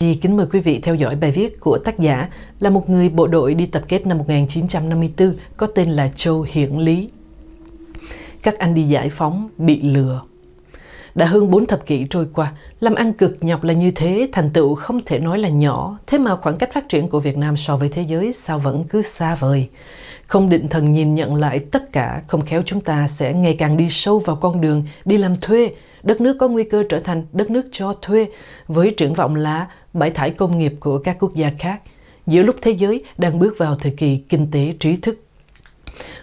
Chi kính mời quý vị theo dõi bài viết của tác giả là một người bộ đội đi tập kết năm 1954 có tên là Châu Hiển Lý. Các anh đi giải phóng bị lừa đã hơn 4 thập kỷ trôi qua, làm ăn cực nhọc là như thế, thành tựu không thể nói là nhỏ, thế mà khoảng cách phát triển của Việt Nam so với thế giới sao vẫn cứ xa vời. Không định thần nhìn nhận lại tất cả, không khéo chúng ta sẽ ngày càng đi sâu vào con đường đi làm thuê, đất nước có nguy cơ trở thành đất nước cho thuê, với triển vọng là bãi thải công nghiệp của các quốc gia khác, giữa lúc thế giới đang bước vào thời kỳ kinh tế trí thức.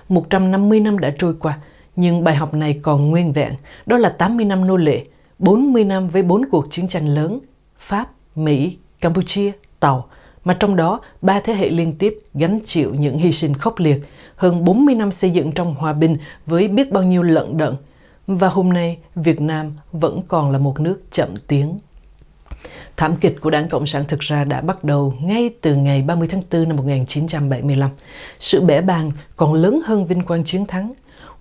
150 năm đã trôi qua, nhưng bài học này còn nguyên vẹn, đó là 80 năm nô lệ, 40 năm với 4 cuộc chiến tranh lớn, Pháp, Mỹ, Campuchia, Tàu, mà trong đó ba thế hệ liên tiếp gánh chịu những hy sinh khốc liệt, hơn 40 năm xây dựng trong hòa bình với biết bao nhiêu lận đận. Và hôm nay, Việt Nam vẫn còn là một nước chậm tiếng. Thảm kịch của Đảng Cộng sản thực ra đã bắt đầu ngay từ ngày 30 tháng 4 năm 1975. Sự bẻ bàng còn lớn hơn vinh quang chiến thắng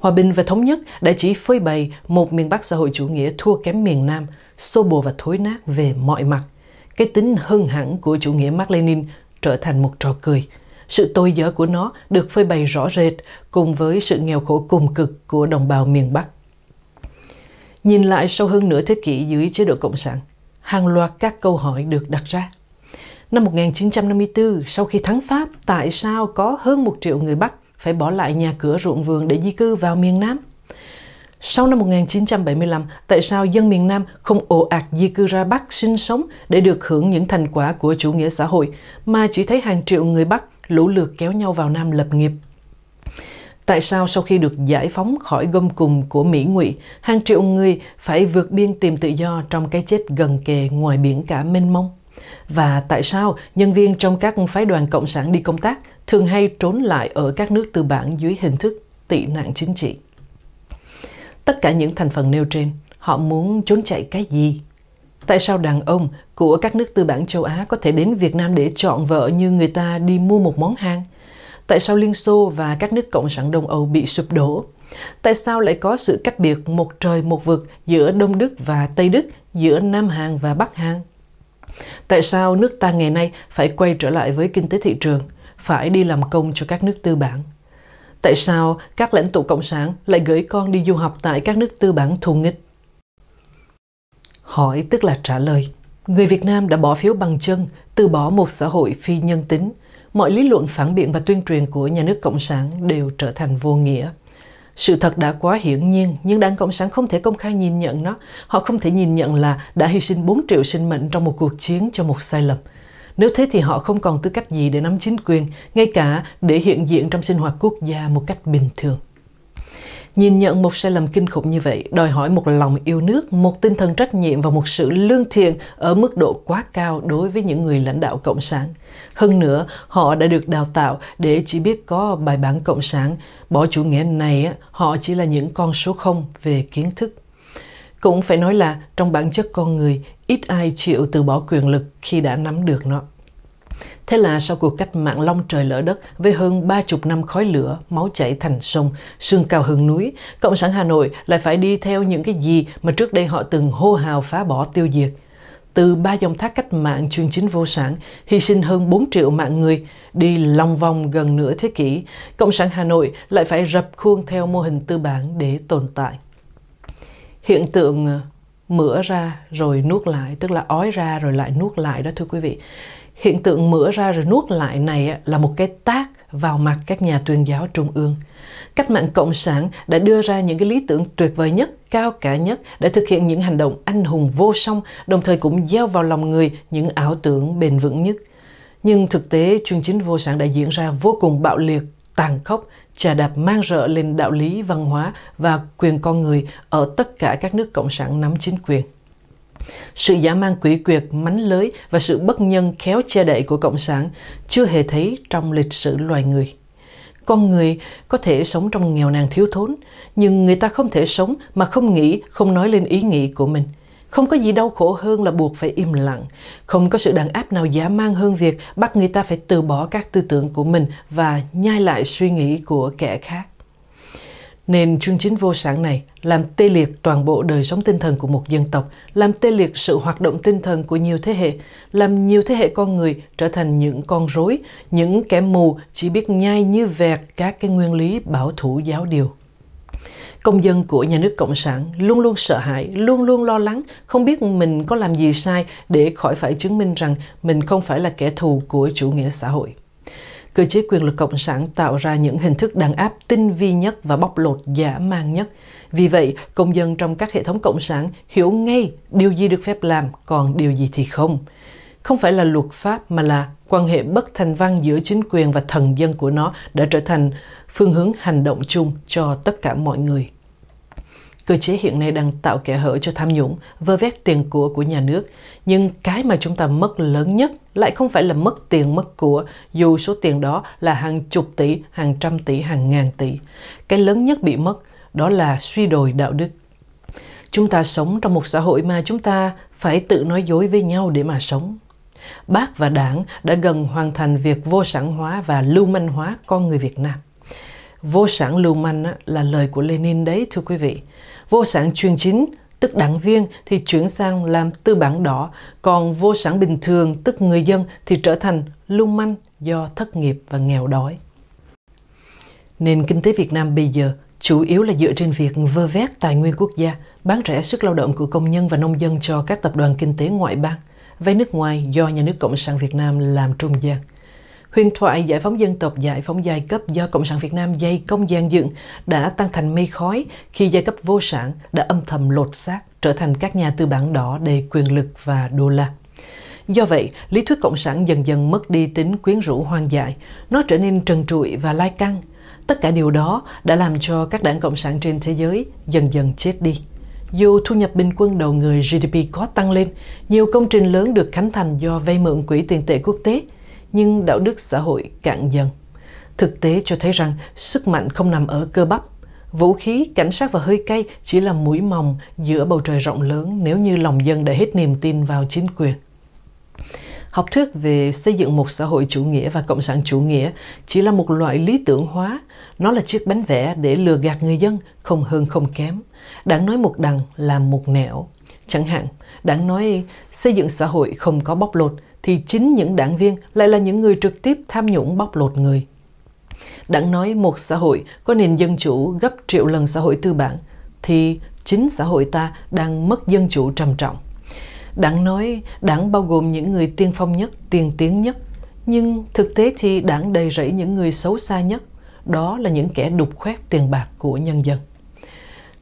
Hòa bình và thống nhất đã chỉ phơi bày một miền Bắc xã hội chủ nghĩa thua kém miền Nam, xô bồ và thối nát về mọi mặt. Cái tính hưng hẳn của chủ nghĩa Mark Lenin trở thành một trò cười. Sự tồi dở của nó được phơi bày rõ rệt cùng với sự nghèo khổ cùng cực của đồng bào miền Bắc. Nhìn lại sau hơn nửa thế kỷ dưới chế độ Cộng sản, hàng loạt các câu hỏi được đặt ra. Năm 1954, sau khi thắng Pháp, tại sao có hơn một triệu người Bắc phải bỏ lại nhà cửa ruộng vườn để di cư vào miền Nam. Sau năm 1975, tại sao dân miền Nam không ồ ạt di cư ra Bắc sinh sống để được hưởng những thành quả của chủ nghĩa xã hội, mà chỉ thấy hàng triệu người Bắc lũ lượt kéo nhau vào Nam lập nghiệp? Tại sao sau khi được giải phóng khỏi gông cùng của Mỹ ngụy, hàng triệu người phải vượt biên tìm tự do trong cái chết gần kề ngoài biển cả mênh mông? Và tại sao nhân viên trong các phái đoàn cộng sản đi công tác thường hay trốn lại ở các nước tư bản dưới hình thức tị nạn chính trị. Tất cả những thành phần nêu trên, họ muốn trốn chạy cái gì? Tại sao đàn ông của các nước tư bản châu Á có thể đến Việt Nam để chọn vợ như người ta đi mua một món hàng? Tại sao Liên Xô và các nước Cộng sản Đông Âu bị sụp đổ? Tại sao lại có sự cách biệt một trời một vực giữa Đông Đức và Tây Đức, giữa Nam Hàn và Bắc Hàn? Tại sao nước ta ngày nay phải quay trở lại với kinh tế thị trường, phải đi làm công cho các nước tư bản. Tại sao các lãnh tụ cộng sản lại gửi con đi du học tại các nước tư bản thù nghịch? Hỏi tức là trả lời. Người Việt Nam đã bỏ phiếu bằng chân, từ bỏ một xã hội phi nhân tính. Mọi lý luận phản biện và tuyên truyền của nhà nước Cộng sản đều trở thành vô nghĩa. Sự thật đã quá hiển nhiên, nhưng Đảng Cộng sản không thể công khai nhìn nhận nó. Họ không thể nhìn nhận là đã hy sinh 4 triệu sinh mệnh trong một cuộc chiến cho một sai lầm. Nếu thế thì họ không còn tư cách gì để nắm chính quyền, ngay cả để hiện diện trong sinh hoạt quốc gia một cách bình thường. Nhìn nhận một sai lầm kinh khủng như vậy đòi hỏi một lòng yêu nước, một tinh thần trách nhiệm và một sự lương thiện ở mức độ quá cao đối với những người lãnh đạo Cộng sản. Hơn nữa, họ đã được đào tạo để chỉ biết có bài bản Cộng sản. Bỏ chủ nghĩa này, họ chỉ là những con số không về kiến thức. Cũng phải nói là trong bản chất con người, ít ai chịu từ bỏ quyền lực khi đã nắm được nó. Thế là sau cuộc cách mạng long trời lỡ đất với hơn ba chục năm khói lửa, máu chảy thành sông, sương cao hơn núi, Cộng sản Hà Nội lại phải đi theo những cái gì mà trước đây họ từng hô hào phá bỏ tiêu diệt. Từ ba dòng thác cách mạng chuyên chính vô sản, hy sinh hơn 4 triệu mạng người, đi lòng vòng gần nửa thế kỷ, Cộng sản Hà Nội lại phải rập khuôn theo mô hình tư bản để tồn tại. Hiện tượng mửa ra rồi nuốt lại tức là ói ra rồi lại nuốt lại đó thưa quý vị hiện tượng mửa ra rồi nuốt lại này là một cái tác vào mặt các nhà tuyên giáo trung ương cách mạng cộng sản đã đưa ra những cái lý tưởng tuyệt vời nhất cao cả nhất để thực hiện những hành động anh hùng vô song đồng thời cũng gieo vào lòng người những ảo tưởng bền vững nhất nhưng thực tế chuyên chính vô sản đã diễn ra vô cùng bạo liệt tàn khốc, trà đạp mang rợ lên đạo lý, văn hóa và quyền con người ở tất cả các nước cộng sản nắm chính quyền. Sự giả mang quỷ quyệt, mánh lưới và sự bất nhân khéo che đậy của Cộng sản chưa hề thấy trong lịch sử loài người. Con người có thể sống trong nghèo nàn thiếu thốn, nhưng người ta không thể sống mà không nghĩ, không nói lên ý nghĩ của mình – không có gì đau khổ hơn là buộc phải im lặng. Không có sự đàn áp nào dã man hơn việc bắt người ta phải từ bỏ các tư tưởng của mình và nhai lại suy nghĩ của kẻ khác. Nền chương chính vô sản này làm tê liệt toàn bộ đời sống tinh thần của một dân tộc, làm tê liệt sự hoạt động tinh thần của nhiều thế hệ, làm nhiều thế hệ con người trở thành những con rối, những kẻ mù chỉ biết nhai như vẹt các cái nguyên lý bảo thủ giáo điều công dân của nhà nước cộng sản luôn luôn sợ hãi luôn luôn lo lắng không biết mình có làm gì sai để khỏi phải chứng minh rằng mình không phải là kẻ thù của chủ nghĩa xã hội cơ chế quyền lực cộng sản tạo ra những hình thức đàn áp tinh vi nhất và bóc lột giả man nhất vì vậy công dân trong các hệ thống cộng sản hiểu ngay điều gì được phép làm còn điều gì thì không không phải là luật pháp mà là quan hệ bất thành văn giữa chính quyền và thần dân của nó đã trở thành phương hướng hành động chung cho tất cả mọi người. Cơ chế hiện nay đang tạo kẻ hở cho tham nhũng, vơ vét tiền của của nhà nước. Nhưng cái mà chúng ta mất lớn nhất lại không phải là mất tiền mất của, dù số tiền đó là hàng chục tỷ, hàng trăm tỷ, hàng ngàn tỷ. Cái lớn nhất bị mất đó là suy đồi đạo đức. Chúng ta sống trong một xã hội mà chúng ta phải tự nói dối với nhau để mà sống. Bác và Đảng đã gần hoàn thành việc vô sản hóa và lưu manh hóa con người Việt Nam. Vô sản lưu manh là lời của Lenin đấy thưa quý vị. Vô sản chuyên chính tức đảng viên thì chuyển sang làm tư bản đỏ, còn vô sản bình thường tức người dân thì trở thành lưu manh do thất nghiệp và nghèo đói. Nền kinh tế Việt Nam bây giờ chủ yếu là dựa trên việc vơ vét tài nguyên quốc gia, bán rẻ sức lao động của công nhân và nông dân cho các tập đoàn kinh tế ngoại bang – vay nước ngoài do nhà nước Cộng sản Việt Nam làm trung gian. Huyền thoại giải phóng dân tộc, giải phóng giai cấp do Cộng sản Việt Nam dây công gian dựng đã tan thành mây khói khi giai cấp vô sản đã âm thầm lột xác trở thành các nhà tư bản đỏ đầy quyền lực và đô la. Do vậy, lý thuyết cộng sản dần dần mất đi tính quyến rũ hoang dại, nó trở nên trần trụi và lai căng. Tất cả điều đó đã làm cho các đảng cộng sản trên thế giới dần dần chết đi. Dù thu nhập bình quân đầu người GDP có tăng lên, nhiều công trình lớn được khánh thành do vay mượn quỹ tiền tệ quốc tế, nhưng đạo đức xã hội cạn dần. Thực tế cho thấy rằng sức mạnh không nằm ở cơ bắp. Vũ khí, cảnh sát và hơi cay chỉ là mũi mòng giữa bầu trời rộng lớn nếu như lòng dân đã hết niềm tin vào chính quyền. Học thuyết về xây dựng một xã hội chủ nghĩa và cộng sản chủ nghĩa chỉ là một loại lý tưởng hóa. Nó là chiếc bánh vẽ để lừa gạt người dân, không hơn không kém. Đảng nói một đằng làm một nẻo. Chẳng hạn, đảng nói xây dựng xã hội không có bóc lột thì chính những đảng viên lại là những người trực tiếp tham nhũng bóc lột người. Đảng nói một xã hội có nền dân chủ gấp triệu lần xã hội tư bản thì chính xã hội ta đang mất dân chủ trầm trọng. Đảng nói đảng bao gồm những người tiên phong nhất, tiên tiến nhất, nhưng thực tế thì đảng đầy rẫy những người xấu xa nhất, đó là những kẻ đục khoét tiền bạc của nhân dân.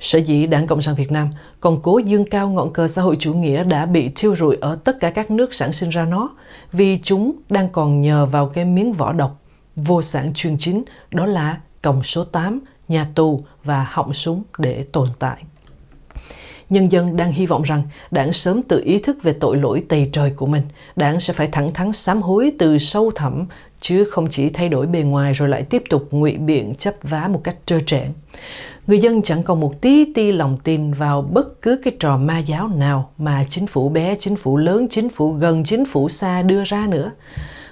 Sở dĩ Đảng Cộng sản Việt Nam còn cố dương cao ngọn cờ xã hội chủ nghĩa đã bị thiêu rụi ở tất cả các nước sản sinh ra nó, vì chúng đang còn nhờ vào cái miếng vỏ độc, vô sản chuyên chính, đó là còng số 8, nhà tù và họng súng để tồn tại. Nhân dân đang hy vọng rằng đảng sớm tự ý thức về tội lỗi tày trời của mình, đảng sẽ phải thẳng thắn sám hối từ sâu thẳm chứ không chỉ thay đổi bề ngoài rồi lại tiếp tục ngụy biện chấp vá một cách trơ trẽn người dân chẳng còn một tí ti lòng tin vào bất cứ cái trò ma giáo nào mà chính phủ bé, chính phủ lớn, chính phủ gần, chính phủ xa đưa ra nữa.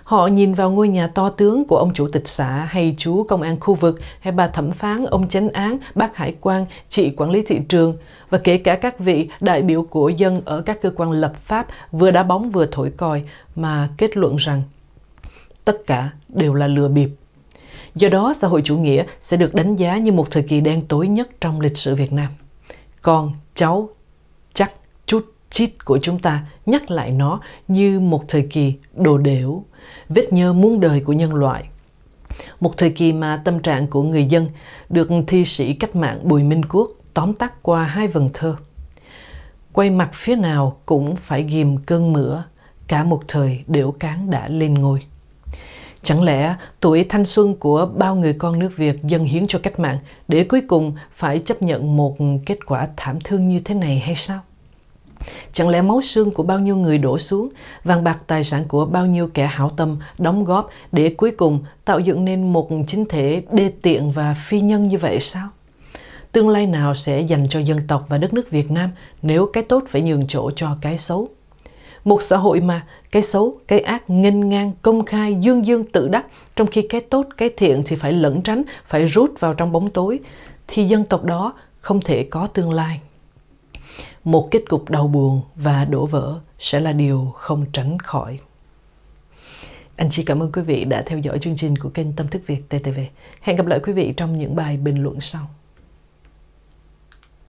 Họ nhìn vào ngôi nhà to tướng của ông chủ tịch xã hay chú công an khu vực hay bà thẩm phán, ông chánh án, bác hải quan, chị quản lý thị trường và kể cả các vị đại biểu của dân ở các cơ quan lập pháp vừa đá bóng vừa thổi còi mà kết luận rằng tất cả đều là lừa bịp Do đó, xã hội chủ nghĩa sẽ được đánh giá như một thời kỳ đen tối nhất trong lịch sử Việt Nam. Con, cháu, chắc, chút, chít của chúng ta nhắc lại nó như một thời kỳ đồ đểu, vết nhơ muôn đời của nhân loại. Một thời kỳ mà tâm trạng của người dân được thi sĩ cách mạng Bùi Minh Quốc tóm tắt qua hai vần thơ. Quay mặt phía nào cũng phải ghim cơn mửa, cả một thời đểu cán đã lên ngôi. Chẳng lẽ tuổi thanh xuân của bao người con nước Việt dâng hiến cho cách mạng để cuối cùng phải chấp nhận một kết quả thảm thương như thế này hay sao? Chẳng lẽ máu xương của bao nhiêu người đổ xuống, vàng bạc tài sản của bao nhiêu kẻ hảo tâm đóng góp để cuối cùng tạo dựng nên một chính thể đê tiện và phi nhân như vậy sao? Tương lai nào sẽ dành cho dân tộc và đất nước Việt Nam nếu cái tốt phải nhường chỗ cho cái xấu? Một xã hội mà cái xấu, cái ác nghênh ngang, công khai, dương dương tự đắc, trong khi cái tốt, cái thiện thì phải lẩn tránh, phải rút vào trong bóng tối, thì dân tộc đó không thể có tương lai. Một kết cục đau buồn và đổ vỡ sẽ là điều không tránh khỏi. Anh chị cảm ơn quý vị đã theo dõi chương trình của kênh Tâm Thức Việt TTV. Hẹn gặp lại quý vị trong những bài bình luận sau.